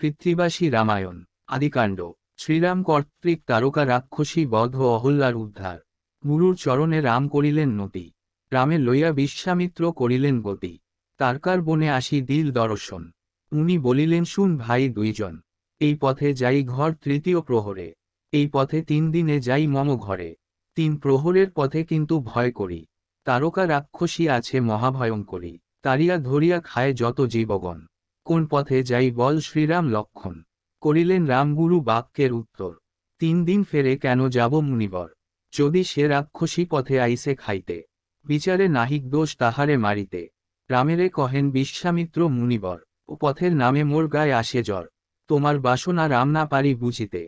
কৃত্রিবাসী রামায়ণ আদিকাণ্ড শ্রীরাম কর্তৃক তারকা রাক্ষসী বধ অহল্লার অহল্যার উদ্ধার মুরুর চরণে রাম করিলেন নতি রামে লইয়া বিশ্বামিত্র করিলেন গতি তারকার বনে আসি দিল দর্শন উনি বলিলেন শুন ভাই দুইজন এই পথে যাই ঘর তৃতীয় প্রহরে এই পথে তিন দিনে যাই মম ঘরে তিন প্রহরের পথে কিন্তু ভয় করি তারকা রাক্ষসী আছে মহাভয়ঙ্করী তারিয়া ধরিয়া খায় যত জীবগণ কোন পথে যাই বল শ্রীরাম লক্ষণ করিলেন রামগুরু বাক্যের উত্তর তিন দিন ফেরে কেন যাব মুনিবর যদি সে রাক্ষসী পথে আইসে খাইতে বিচারে নাহিক দোষ তাহারে মারিতে রামেরে কহেন বিশ্বামিত্র মুনিবর ও পথের নামে মোর গায়ে আসে জ্বর তোমার বাসনা রাম না পারি বুঝিতে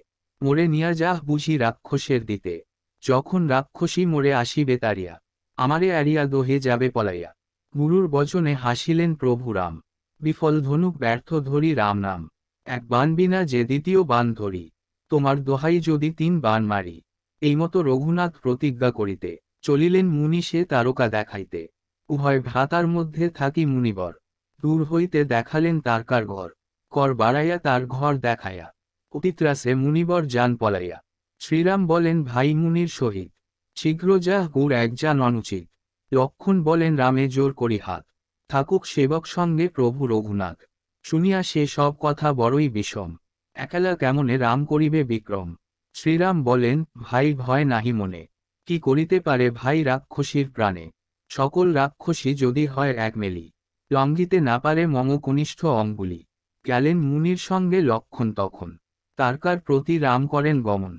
মোরে নিয়া যাহ বুঝি রাক্ষসের দিতে যখন রাক্ষসী মোরে আসিবে তারিয়া আমারে আরিয়া দোহে যাবে পলাইয়া গুরুর বচনে হাসিলেন প্রভু রাম বিফল ধনুক ব্যর্থ ধরি রাম নাম এক বান বিনা যে দ্বিতীয় বান ধরি তোমার দোহাই যদি তিন বান মারি এই মতো রঘুনাথ প্রতিজ্ঞা করিতে চলিলেন মুনি সে তারকা দেখাইতে উভয় ভ্রাতার মধ্যে থাকি মুনিবর দূর হইতে দেখালেন তারকার ঘর কর বাড়াইয়া তার ঘর দেখায়া অতিত্রাসে মুনিবর যান পলাইয়া শ্রীরাম বলেন ভাই মুনির সহিত শীঘ্র যা গুড় এক যান অনুচিত লক্ষণ বলেন রামে জোর করি হাত থাকুক সেবক সঙ্গে প্রভু রঘুনাথ শুনিয়া সে সব কথা বড়ই বিষম একালা কেমনে রাম করিবে বিক্রম শ্রীরাম বলেন ভাই ভয় নাহি মনে কি করিতে পারে ভাই রাক্ষসীর প্রাণে সকল রাক্ষসী যদি হয় এক মেলি লঙ্গিতে না পারে মম কনিষ্ঠ অঙ্গুলি গেলেন মুনির সঙ্গে লক্ষণ তখন তারকার প্রতি রাম করেন গমন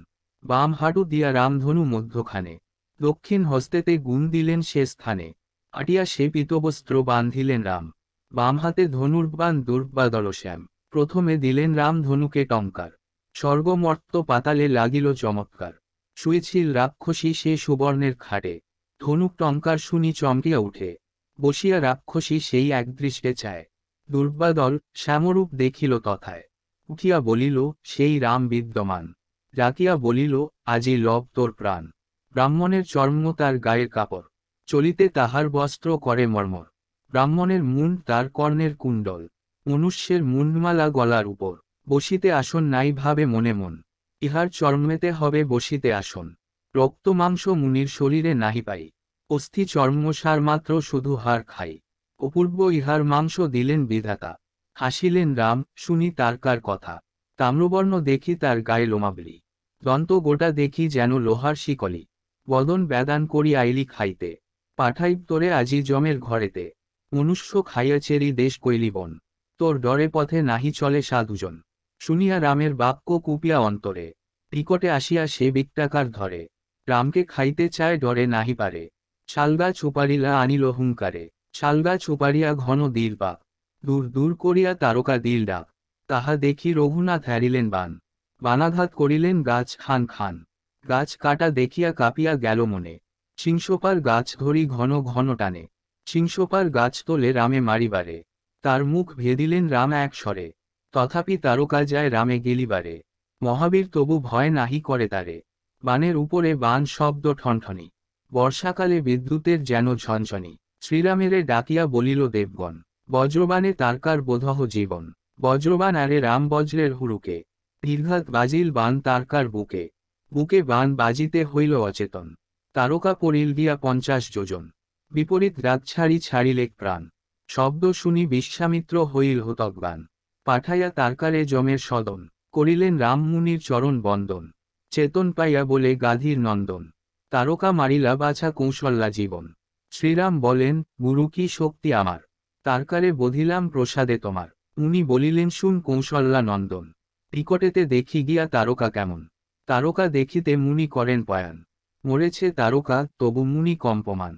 বাম হাঁটু দিয়া রামধনু মধ্যখানে দক্ষিণ হস্তেতে গুণ দিলেন সে স্থানে আটিয়া সে পিতবস্ত্র বাঁধিলেন রাম বাম হাতে ধনুর্বান শ্যাম প্রথমে দিলেন রাম ধনুকে টঙ্কার স্বর্গমর্ত পাতালে লাগিল চমৎকার শুয়েছিল রাক্ষসী সে সুবর্ণের খাটে ধনুক টঙ্কার শুনি চমকিয়া উঠে বসিয়া রাক্ষসী সেই একদৃষ্টে চায় দুর্বাদল শ্যামরূপ দেখিল তথায় উঠিয়া বলিল সেই রাম বিদ্যমান ডাকিয়া বলিল আজি লব তোর প্রাণ ব্রাহ্মণের চর্ম তার গায়ের কাপড় চলিতে তাহার বস্ত্র করে মর্মর ব্রাহ্মণের মুন তার কর্ণের কুণ্ডল মনুষ্যের মুন্ডমালা গলার উপর বসিতে আসন নাই ভাবে মনে মন ইহার চর্মেতে হবে বসিতে আসন রক্তমাংস মুনির শরীরে নাহি পাই অস্থি চর্মসার মাত্র শুধু হার খাই অপূর্ব ইহার মাংস দিলেন বিধাতা হাসিলেন রাম শুনি তারকার কথা তাম্রবর্ণ দেখি তার গায়ে লোমাবলি দন্ত গোটা দেখি যেন লোহার শিকলি বদন ব্যাদান করি আইলি খাইতে পাঠাইব তোরে আজি জমের ঘরেতে মনুষ্য খাইয়াছেরি দেশ কৈলিবন তোর ডরে পথে নাহি চলে সাধুজন শুনিয়া রামের বাক্য কুপিয়া অন্তরে টিকটে আসিয়া সে বিকটাকার ধরে রামকে খাইতে চায় ডরে নাহি পারে শালগা ছুপারিলা আনিল হুঙ্কারে শালগা ছুপারিয়া ঘন দিল বা দূর দূর করিয়া তারকা দিল ডাক তাহা দেখি রঘুনাথ হ্যারিলেন বান বানাঘাত করিলেন গাছ খান খান গাছ কাটা দেখিয়া কাঁপিয়া গেল মনে চিংসোপার গাছ ধরি ঘন ঘন টানে চিংসোপার গাছ তোলে রামে মারিবারে তার মুখ ভেদিলেন রাম এক স্বরে তথাপি তারকা যায় রামে গেলিবারে মহাবীর তবু ভয় নাহি করে তারে বানের উপরে বান শব্দ ঠনঠনি বর্ষাকালে বিদ্যুতের যেন ঝনঝনি শ্রীরামেরে ডাকিয়া বলিল দেবগণ বজ্রবাণে তারকার বোধহ জীবন বজ্রবাণ আরে রাম বজ্রের হুরুকে দীর্ঘাত বাজিল বান তারকার বুকে বুকে বান বাজিতে হইল অচেতন তারকা পরিল দিয়া পঞ্চাশ যোজন বিপরীত রাত ছাড়ি ছাড়িলেক প্রাণ শব্দ শুনি বিশ্বামিত্র হইল হতকবান পাঠাইয়া তারকারে জমের সদন করিলেন রামমুনির চরণ বন্দন চেতন পাইয়া বলে গাধীর নন্দন তারকা মারিলা বাছা কৌশল্যা জীবন শ্রীরাম বলেন গুরু কি শক্তি আমার তারকারে বধিলাম প্রসাদে তোমার উনি বলিলেন শুন কৌশল্যা নন্দন নিকটেতে দেখি গিয়া তারকা কেমন তারকা দেখিতে মুনি করেন পয়ান মরেছে তারকা তবু মুনি কম্পমান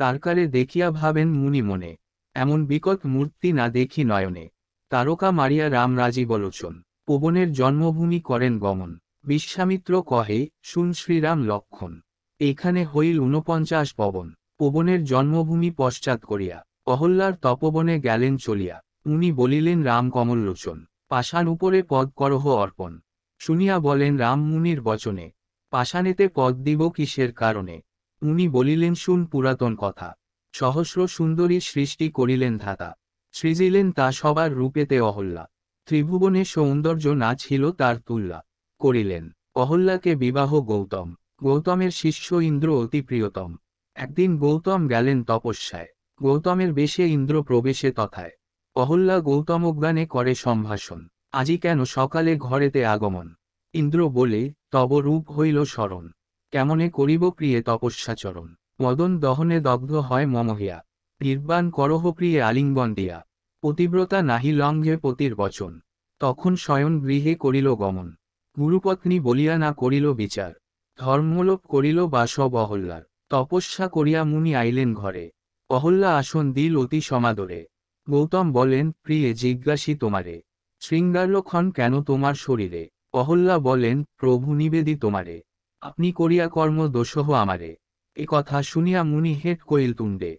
তারকারে দেখিয়া ভাবেন মুনি মনে এমন বিকট মূর্তি না দেখি নয়নে তারকা মারিয়া রাম রাজি লোচন পবনের জন্মভূমি করেন গমন বিশ্বামিত্র কহে শুন শ্রীরাম লক্ষণ এখানে হইল ঊনপঞ্চাশ পবন পবনের জন্মভূমি পশ্চাৎ করিয়া অহল্লার তপবনে গেলেন চলিয়া উনি বলিলেন রাম কমললোচন পাশান উপরে পদ করহ অর্পণ শুনিয়া বলেন রাম মুনির বচনে পাশানেতে পদ দিব কিসের কারণে উনি বলিলেন শুন পুরাতন কথা সহস্র সুন্দরী সৃষ্টি করিলেন ধাতা সৃজিলেন তা সবার রূপেতে অহল্লা ত্রিভুবনে সৌন্দর্য না ছিল তার তুল্যা করিলেন অহল্লাকে বিবাহ গৌতম গৌতমের শিষ্য ইন্দ্র অতি প্রিয়তম একদিন গৌতম গেলেন তপস্যায় গৌতমের বেশে ইন্দ্র প্রবেশে তথায় অহল্যা গৌতমজ্ঞানে করে সম্ভাষণ আজি কেন সকালে ঘরেতে আগমন ইন্দ্র বলে তব রূপ হইল স্মরণ কেমনে করিব প্রিয়ে তপস্যাচরণ মদন দহনে দগ্ধ হয় মমহিয়া নির্বাণ করহ প্রিয়ে আলিঙ্গন দিয়া পতিব্রতা নাহি লঙ্ঘে পতির বচন তখন স্বয়ং গৃহে করিল গমন গুরুপত্নী বলিয়া না করিল বিচার ধর্মলোপ করিল বাস বহল্লার তপস্যা করিয়া মুনি আইলেন ঘরে অহল্লা আসন দিল অতি সমাদরে গৌতম বলেন প্রিয়ে জিজ্ঞাসী তোমারে শৃঙ্গারলক্ষণ কেন তোমার শরীরে অহল্লা বলেন প্রভু নিবেদি তোমারে আপনি করিয়া কর্ম দোষহ আমারে এ কথা শুনিয়া মুনি হেট কইল তুণ্ডে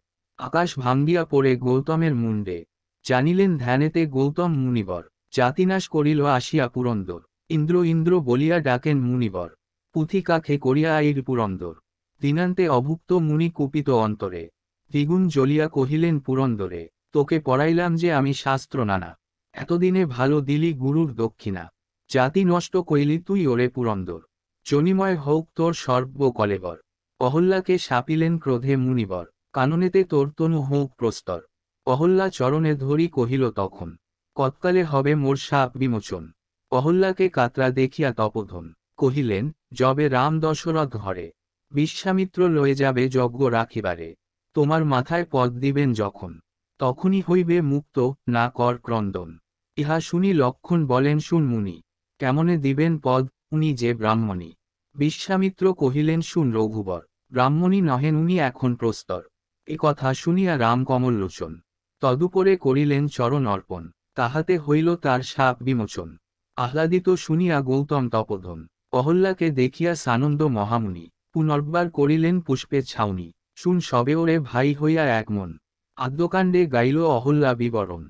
আকাশ ভাঙ্গিয়া পড়ে গৌতমের মুন্ডে জানিলেন ধ্যানেতে গৌতম মুনিবর জাতিনাশ করিল আসিয়া পুরন্দর ইন্দ্র ইন্দ্র বলিয়া ডাকেন মুনিবর পুঁথি কাখে করিয়া আইর পুরন্দর দিনান্তে অভুক্ত মুনি কুপিত অন্তরে দ্বিগুণ জ্বলিয়া কহিলেন পুরন্দরে তোকে পড়াইলাম যে আমি শাস্ত্র নানা এতদিনে ভালো দিলি গুরুর দক্ষিণা জাতি নষ্ট কইলি তুই ওরে পুরন্দর জনিময় হোক তোর সর্ব কলেবর অহল্যাকে সাপিলেন ক্রোধে মুনিবর কাননেতে তোর তনু হোক প্রস্তর অহল্যা চরণে ধরি কহিল তখন কতকালে হবে মোর সাপ বিমোচন অহল্যাকে কাতরা দেখিয়া তপধন কহিলেন যবে রাম দশরথ ঘরে বিশ্বামিত্র লয়ে যাবে যজ্ঞ রাখিবারে তোমার মাথায় পদ দিবেন যখন তখনই হইবে মুক্ত না কর ক্রন্দন ইহা শুনি লক্ষণ বলেন শুন মুনি কেমনে দিবেন পদ উনি যে ব্রাহ্মণী বিশ্বামিত্র কহিলেন শুন রঘুবর ব্রাহ্মণী নহেন উনি এখন প্রস্তর এ কথা শুনিয়া রামকমল লোচন তদুপরে করিলেন চরণ অর্পণ তাহাতে হইল তার সাপ বিমোচন আহ্লাদিত শুনিয়া গৌতম তপধন অহল্যাকে দেখিয়া সানন্দ মহামুনি পুনর্বার করিলেন পুষ্পের ছাউনি শুন সবে ওরে ভাই হইয়া এক মন আদ্যকাণ্ডে গাইল অহল্যা বিবরণ